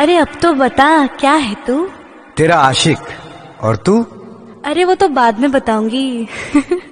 अरे अब तो बता क्या है तू तेरा आशिक और तू अरे वो तो बाद में बताऊंगी